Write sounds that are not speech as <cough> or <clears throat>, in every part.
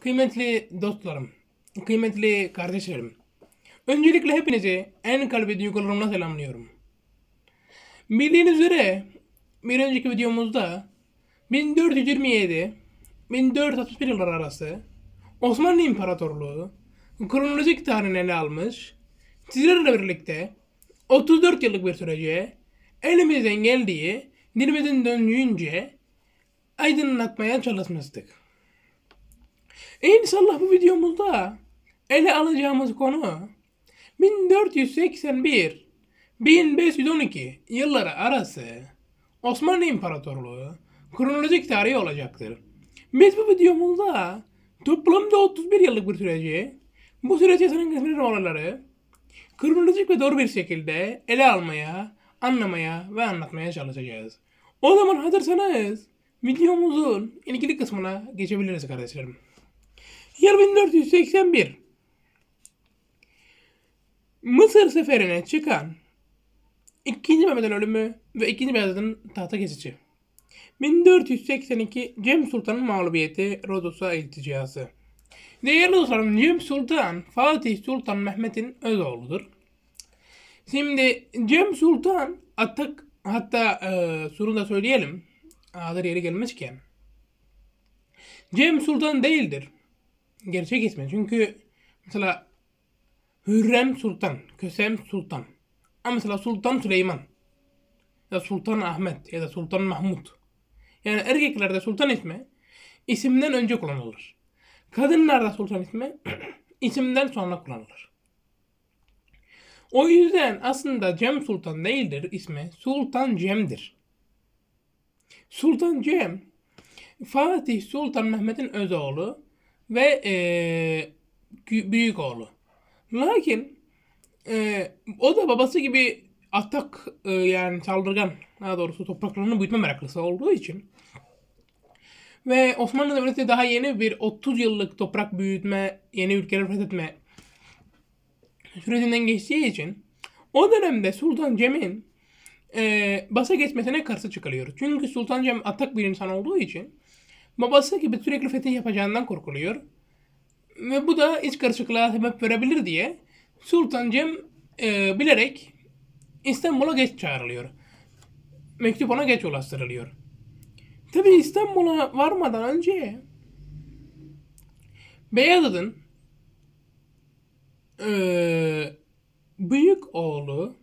Kıymetli dostlarım, kıymetli kardeşlerim. Öncelikle hepinizi en kalbi duygularımla selamlıyorum. Bildiğiniz üzere bir önceki videomuzda 1427 1461 yılları arası Osmanlı İmparatorluğu kronolojik tarihini ele almış. Sizlerle birlikte 34 yıllık bir sürece elimizden geldiği dilimizin döndüğünce aydınlatmaya çalışmıştık. E, inşallah bu videomuzda ele alacağımız konu 1481 1512 yılları arası Osmanlı İmparatorluğu kronolojik tarihi olacaktır. Biz bu videomuzda toplamda 31 yıllık bir süreci, bu süreç yaşanan kısmının olayları kronolojik ve doğru bir şekilde ele almaya, anlamaya ve anlatmaya çalışacağız. O zaman hazırsanız videomuzun ilgili kısmına geçebiliriz kardeşlerim. Yıl 1481. Mısır seferine çıkan ikinci Mehmet'in ölümü ve ikinci Beyazıt'ın tahta geçişi. 1482 Cem Sultan'ın mağlubiyeti Rodos'a ilticası. Değerli dostlarım Cem Sultan Fatih Sultan Mehmet'in öz oğludur. Şimdi Cem Sultan Atak hatta e, sorunu da söyleyelim. Adır yeri gelmişken. Cem Sultan değildir gerçek ismi. Çünkü mesela Hürrem Sultan, Kösem Sultan. Ama mesela Sultan Süleyman ya da Sultan Ahmet ya da Sultan Mahmut. Yani erkeklerde Sultan ismi isimden önce kullanılır. Kadınlarda Sultan ismi <clears throat> isimden sonra kullanılır. O yüzden aslında Cem Sultan değildir ismi. Sultan Cem'dir. Sultan Cem Fatih Sultan Mehmet'in öz oğlu ve e, büyük oğlu. Lakin e, o da babası gibi atak e, yani saldırgan daha doğrusu topraklarını büyütme meraklısı olduğu için ve Osmanlı Devleti daha yeni bir 30 yıllık toprak büyütme, yeni ülkeleri fethetme sürecinden geçtiği için o dönemde Sultan Cem'in e, basa geçmesine karşı çıkılıyor. Çünkü Sultan Cem atak bir insan olduğu için babası gibi sürekli fetih yapacağından korkuluyor. Ve bu da iç karışıklığa sebep verebilir diye Sultan Cem e, bilerek İstanbul'a geç çağrılıyor. Mektup ona geç ulaştırılıyor. Tabi İstanbul'a varmadan önce Beyazıt'ın e, büyük oğlu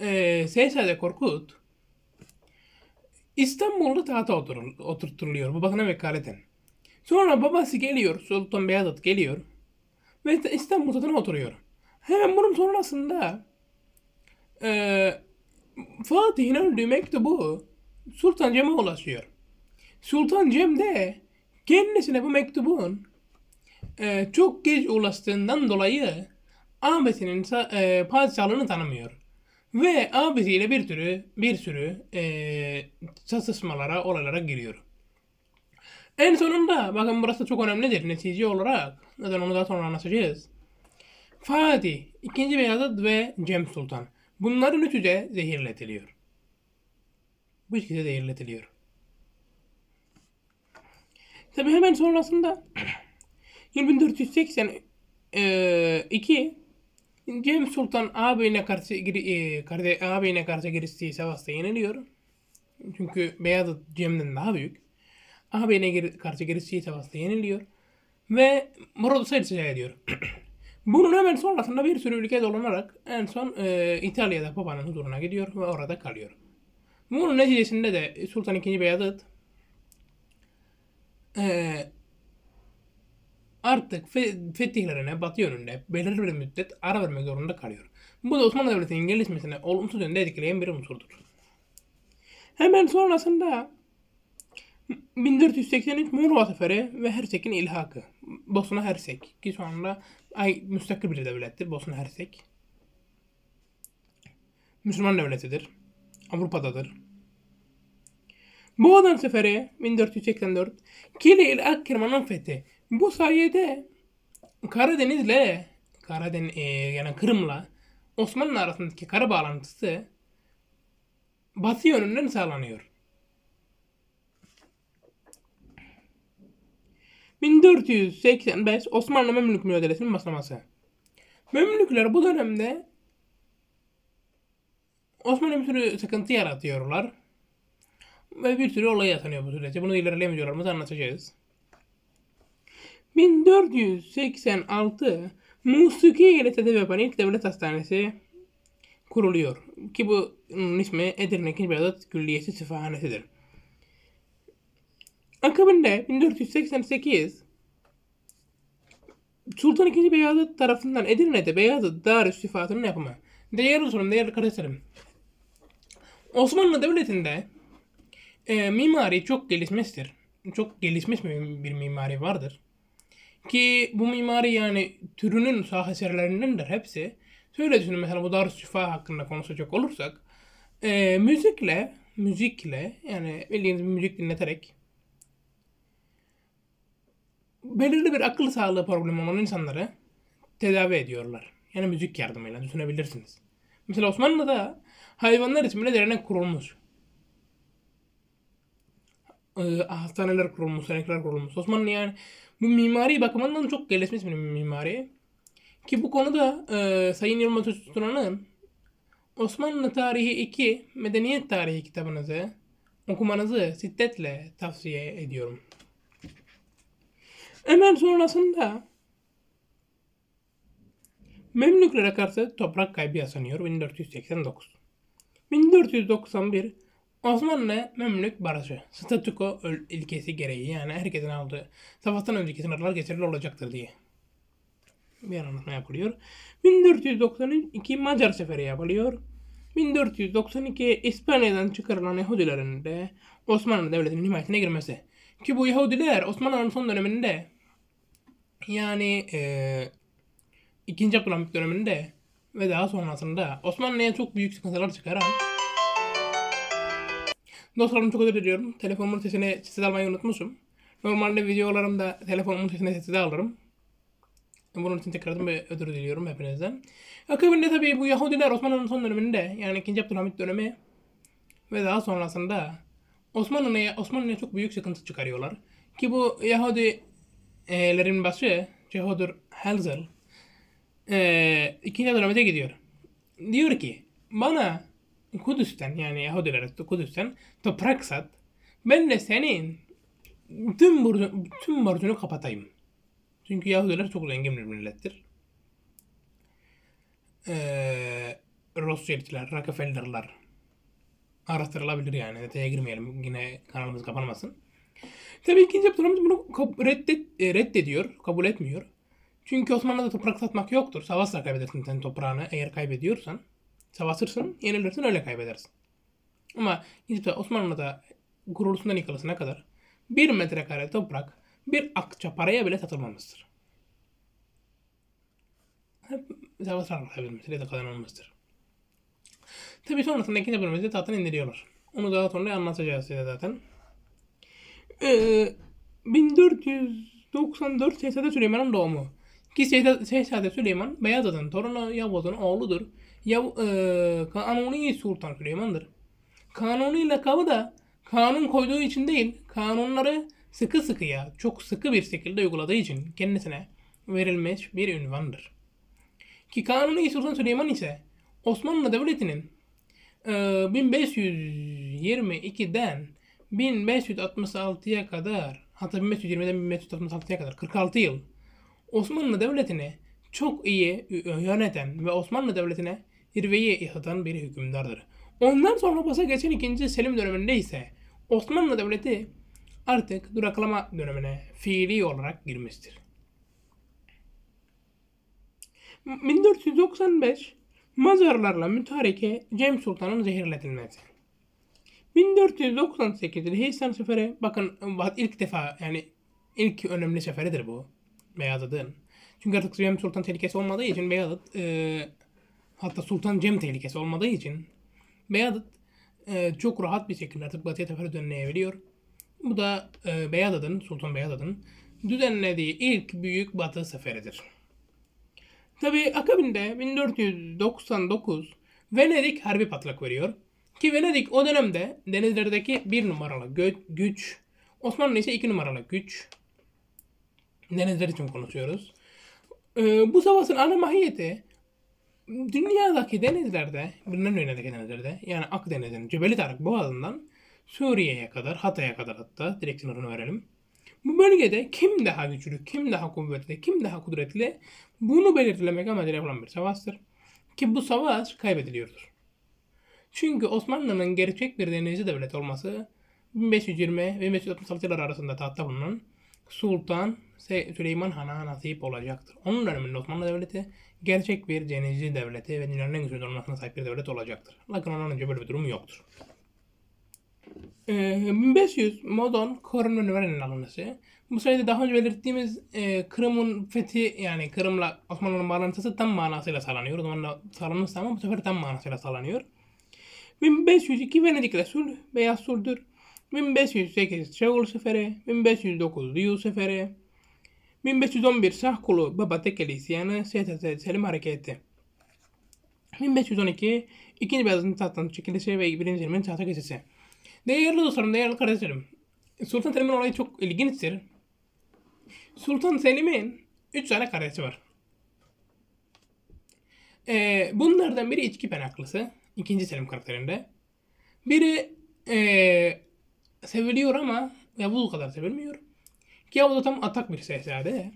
e, Seyzade Korkut İstanbul'da tahta oturul, oturtuluyor babasına vekaleten. Sonra babası geliyor, Sultan Beyazıt geliyor ve İstanbul tahtına oturuyor. Hemen bunun sonrasında e, Fatih'in öldüğü mektubu Sultan Cem'e ulaşıyor. Sultan Cem de kendisine bu mektubun e, çok geç ulaştığından dolayı Ahmet'in e, padişahlığını tanımıyor. Ve abisiyle bir türü bir sürü e, çatışmalara, olaylara giriyor. En sonunda bakın burası çok önemlidir netice olarak. Neden onu daha sonra anlatacağız. Fatih, ikinci Beyazıt ve Cem Sultan. Bunların üçü de zehirletiliyor. Bu ikisi de zehirletiliyor. Tabi hemen sonrasında <clears throat> 2482 e, James Sultan ağabeyine karşı, e, kardeş, ağabeyine karşı giriştiği savaşta yeniliyor. Çünkü Beyazıt Cem'den daha büyük. Ağabeyine gir, karşı giriştiği savaşta yeniliyor. Ve Morodos'a irtica ediyor. <clears throat> Bunun hemen sonrasında bir sürü ülke dolanarak en son e, İtalya'da Papa'nın huzuruna gidiyor ve orada kalıyor. Bunun neticesinde de Sultan II. Beyazıt e, artık fetihlerine batı yönünde belirli bir müddet ara vermek zorunda kalıyor. Bu da Osmanlı Devleti'nin gelişmesine olumsuz yönde etkileyen bir unsurdur. Hemen sonrasında 1483 Muğla Seferi ve Hersek'in ilhakı. Bosna Hersek ki şu anda ay, müstakil bir devlettir Bosna Hersek. Müslüman devletidir. Avrupa'dadır. Bu adam Seferi 1484 Kili il Akkerman'ın fethi. Bu sayede Karadeniz'le Karadeniz e, yani Kırım'la Osmanlı arasındaki kara bağlantısı batı yönünden sağlanıyor. 1485 Osmanlı Memlük mücadelesinin başlaması. Memlükler bu dönemde Osmanlı bir sürü sıkıntı yaratıyorlar. Ve bir sürü olay yaşanıyor bu sürece. Bunu ilerleyen videolarımızda anlatacağız. 1486 Musiki Eğretede yapan ilk devlet hastanesi kuruluyor. Ki bu ıı, ismi Edirne 2. Beyazıt Külliyesi Sıfahanesidir. Akabinde 1488 Sultan II. Beyazıt tarafından Edirne'de Beyazıt Darü Sifatı'nın yapımı. Değerli sorun, değerli kardeşlerim. Osmanlı Devleti'nde e, mimari çok gelişmiştir. Çok gelişmiş bir mimari vardır. Ki bu mimari yani türünün saheserlerindendir hepsi. Şöyle düşünün mesela bu Darüs Şifa hakkında konuşacak olursak. E, müzikle, müzikle yani bildiğiniz müzik dinleterek belirli bir akıl sağlığı problemi olan insanları tedavi ediyorlar. Yani müzik yardımıyla düşünebilirsiniz. Mesela Osmanlı'da hayvanlar için bile dernek kurulmuş. Ee, hastaneler kurulmuş, senekler kurulmuş. Osmanlı yani bu mimari bakımından çok gelişmiş bir mimari. Ki bu konuda e, Sayın Yılmaz Özturan'ın Osmanlı Tarihi 2 Medeniyet Tarihi kitabınızı okumanızı şiddetle tavsiye ediyorum. Hemen sonrasında Memlüklere karşı toprak kaybı yaşanıyor 1489. 1491 Osmanlı Memlük Barajı statüko ilkesi gereği yani herkesin aldığı savaştan önceki sınırlar geçerli olacaktır diye bir anlaşma yapılıyor. 1492 Macar seferi yapılıyor. 1492 İspanya'dan çıkarılan Yahudilerin de Osmanlı Devleti'nin himayesine girmesi. Ki bu Yahudiler Osmanlı'nın son döneminde yani e, 2. Abdülhamit döneminde ve daha sonrasında Osmanlı'ya çok büyük sıkıntılar çıkaran Dostlarım çok özür diliyorum. Telefonumun sesini sessiz almayı unutmuşum. Normalde videolarımda telefonumun sesini sessiz alırım. Bunun için tekrardan bir özür diliyorum hepinizden. Akabinde tabii bu Yahudiler Osmanlı'nın son döneminde yani 2. Abdülhamit dönemi ve daha sonrasında Osmanlı'ya Osmanlı'ya çok büyük sıkıntı çıkarıyorlar. Ki bu Yahudilerin başı Cehodur Helzel e, ikinci döneme gidiyor. Diyor ki bana Kudüs'ten yani Yahudiler arasında Kudüs'ten toprak sat. Ben de senin tüm borcunu, tüm borcunu kapatayım. Çünkü Yahudiler çok zengin bir millettir. Ee, Rothschild'ler, Rockefeller'lar araştırılabilir yani. Detaya girmeyelim. Yine kanalımız kapanmasın. Tabii ikinci Abdülhamit bunu reddet, e, reddediyor, kabul etmiyor. Çünkü Osmanlı'da toprak satmak yoktur. Savaşla kaybedersin sen toprağını eğer kaybediyorsan savaşırsan yenilirsin öyle kaybedersin. Ama gidip de Osmanlı'da gururlusundan yıkılısına kadar bir metrekare toprak bir akça paraya bile satılmamıştır. Hep savaşlarla kaybedilmiştir ya da kazanılmıştır. Tabi sonrasında ikinci bölümümüzde tahttan indiriyorlar. Onu daha sonra anlatacağız size zaten. Ee, 1494 Şehzade Süleyman'ın doğumu. Ki Şehzade Süleyman Beyazıt'ın torunu Yavuz'un oğludur ya e, kanuni sultan Süleyman'dır. Kanuni lakabı da kanun koyduğu için değil, kanunları sıkı sıkıya, çok sıkı bir şekilde uyguladığı için kendisine verilmiş bir ünvandır. Ki Kanuni Sultan Süleyman ise Osmanlı Devleti'nin e, 1522'den 1566'ya kadar hatta 1520'den 1566'ya kadar 46 yıl Osmanlı Devleti'ni çok iyi yöneten ve Osmanlı Devleti'ne zirveye ihatan bir hükümdardır. Ondan sonra basa geçen ikinci Selim döneminde ise Osmanlı Devleti artık duraklama dönemine fiili olarak girmiştir. 1495 Mazarlarla mütareke Cem Sultan'ın zehirletilmesi. 1498 Heysan Seferi bakın ilk defa yani ilk önemli seferidir bu Beyazıt'ın. Çünkü artık Cem Sultan tehlikesi olmadığı için Beyazıt e, hatta Sultan Cem tehlikesi olmadığı için Beyazıt e, çok rahat bir şekilde artık batıya tefer düzenleyebiliyor. Bu da e, Beyazıt'ın, Sultan Beyazıt'ın düzenlediği ilk büyük batı seferidir. Tabi akabinde 1499 Venedik Harbi patlak veriyor. Ki Venedik o dönemde denizlerdeki bir numaralı gö- güç, Osmanlı ise iki numaralı güç. Denizler için konuşuyoruz. Ee, bu savaşın ana mahiyeti dünyadaki denizlerde, bundan önceki denizlerde yani Akdeniz'in Cebeli Tarık Boğazı'ndan Suriye'ye kadar, Hatay'a kadar hatta direkt sınırını verelim. Bu bölgede kim daha güçlü, kim daha kuvvetli, kim daha kudretli bunu belirlemek amacıyla yapılan bir savaştır. Ki bu savaş kaybediliyordur. Çünkü Osmanlı'nın gerçek bir denizci devlet olması 1520 ve 1566 yılları arasında tahta bulunan Sultan Süleyman Han'a nasip olacaktır. Onun döneminde Osmanlı Devleti gerçek bir denizci devleti ve dünyanın en güçlü donanmasına sahip bir devlet olacaktır. Lakin ondan önce böyle bir durum yoktur. Ee, 1500 Modon Kırım Üniversitesi'nin alınması. Bu sayede daha önce belirttiğimiz e, Kırım'ın fethi yani Kırım'la Osmanlı'nın bağlantısı tam manasıyla sağlanıyor. O zaman da sağlanmıştı ama bu sefer tam manasıyla sağlanıyor. 1502 Venedik'le sulh, beyaz sulhdür. 1508 Şevul Seferi, 1509 Diyu Seferi, 1511 Sah Kulu Baba Tekel İsyanı Siyaset Selim Hareketi. 1512 İkinci Beyazıt'ın tahttan çekilişi ve birinci Selim'in tahta geçişi. Değerli dostlarım, değerli kardeşlerim. Sultan Selim'in olayı çok ilginçtir. Sultan Selim'in 3 tane kardeşi var. Ee, bunlardan biri içki penaklısı. ikinci Selim karakterinde. Biri ee, seviliyor ama Yavuz kadar sevilmiyor. Yavuz da tam atak bir şehzade.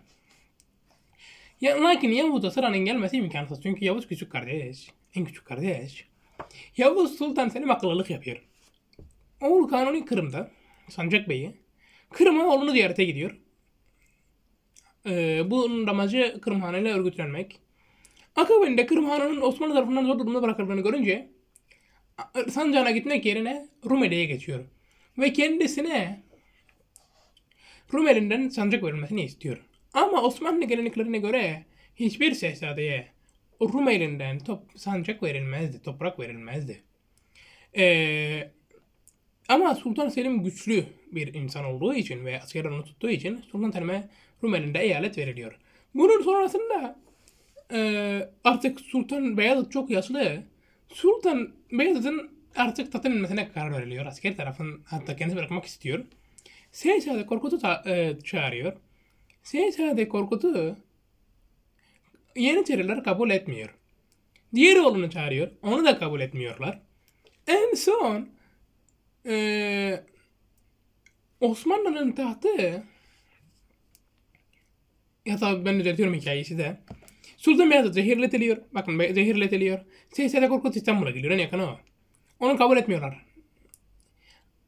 Ya, lakin Yavuz'a sıranın gelmesi imkansız. Çünkü Yavuz küçük kardeş. En küçük kardeş. Yavuz Sultan Selim akıllılık yapıyor. Oğul Kanuni Kırım'da. Sancak Bey'i. Kırım'a oğlunu ziyarete gidiyor. Ee, bunun amacı Kırım Hanı ile örgütlenmek. Akabinde Kırım Hanı'nın Osmanlı tarafından zor durumda bırakıldığını görünce Sancağına gitmek yerine Rumeli'ye geçiyor ve kendisine Rumeli'nden sancak verilmesini istiyor. Ama Osmanlı geleneklerine göre hiçbir şehzadeye Rumeli'nden top, sancak verilmezdi, toprak verilmezdi. Ee, ama Sultan Selim güçlü bir insan olduğu için ve asker onu tuttuğu için Sultan Selim'e Rumeli'nde eyalet veriliyor. Bunun sonrasında e, artık Sultan Beyazıt çok yaşlı. Sultan Beyazıt'ın artık tatın inmesine karar veriliyor. Asker tarafın hatta kendisi bırakmak istiyor. Seyşade Korkut'u ta- e, çağırıyor. Seyşade Korkut'u Yeniçeriler kabul etmiyor. Diğer oğlunu çağırıyor. Onu da kabul etmiyorlar. En son e, Osmanlı'nın tahtı ya da ben düzeltiyorum hikayesi de. Sultan Beyazıt zehirletiliyor. Bakın zehirletiliyor. Seyşade Korkut İstanbul'a geliyor. En yakın o. Onu kabul etmiyorlar.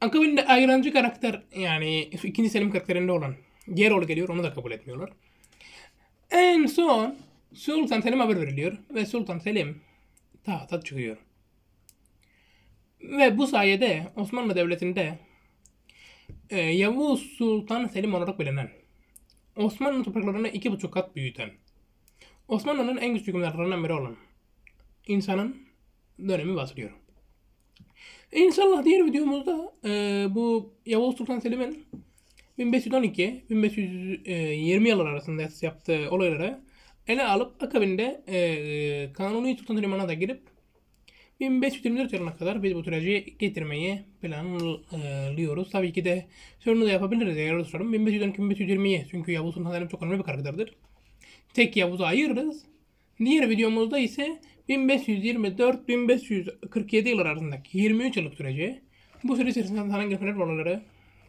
Akabinde Ayrancı karakter yani ikinci Selim karakterinde olan Geroğlu geliyor onu da kabul etmiyorlar. En son Sultan Selim haber veriliyor ve Sultan Selim tahta çıkıyor. Ve bu sayede Osmanlı Devleti'nde e, Yavuz Sultan Selim olarak bilinen, Osmanlı topraklarını iki buçuk kat büyüten, Osmanlı'nın en güçlü hükümdarlarından biri olan insanın dönemi başlıyor. İnşallah diğer videomuzda e, bu Yavuz Sultan Selim'in 1512-1520 yıllar arasında yaptığı olayları ele alıp akabinde e, Kanuni Sultan Süleyman'a da girip 1524 yılına kadar biz bu süreci getirmeyi planlıyoruz. Tabii ki de sorunu da yapabiliriz eğer olursanım. 1512-1520'ye çünkü Yavuz Sultan Selim çok önemli bir karakterdir. Tek Yavuz'u ayırırız. Diğer videomuzda ise 1524-1547 yıllar arasındaki 23 yıllık süreci bu süre içerisinde hangi fener varları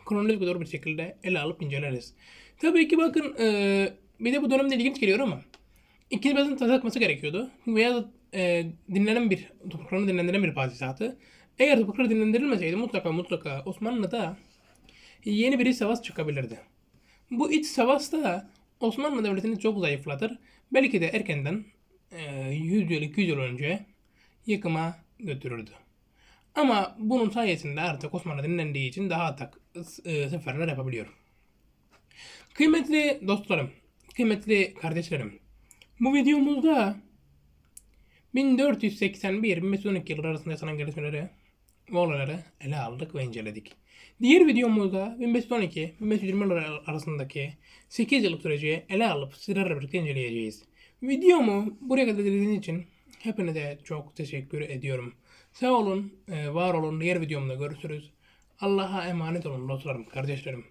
kronolojik doğru bir şekilde ele alıp inceleriz. Tabii ki bakın e, bir de bu dönemde ilginç geliyor ama ikinci bazın tasarlatması gerekiyordu. Veya e, dinlenen bir, topraklarını dinlendiren bir padişahtı. Eğer toprakları dinlendirilmeseydi mutlaka mutlaka Osmanlı'da yeni bir savaş çıkabilirdi. Bu iç savaş da Osmanlı Devleti'ni çok zayıflatır. Belki de erkenden 100 yıl 200 yıl önce yıkıma götürürdü. Ama bunun sayesinde artık Osmanlı dinlendiği için daha atak e, seferler yapabiliyor. Kıymetli dostlarım, kıymetli kardeşlerim. Bu videomuzda 1481-1512 yılları arasında yaşanan gelişmeleri ve olayları ele aldık ve inceledik. Diğer videomuzda 1512-1520 yılları arasındaki 8 yıllık süreci ele alıp sizlerle birlikte inceleyeceğiz. Videomu buraya kadar izlediğiniz için hepinize çok teşekkür ediyorum. Sağ olun, e, var olun. Diğer videomda görüşürüz. Allah'a emanet olun dostlarım, kardeşlerim.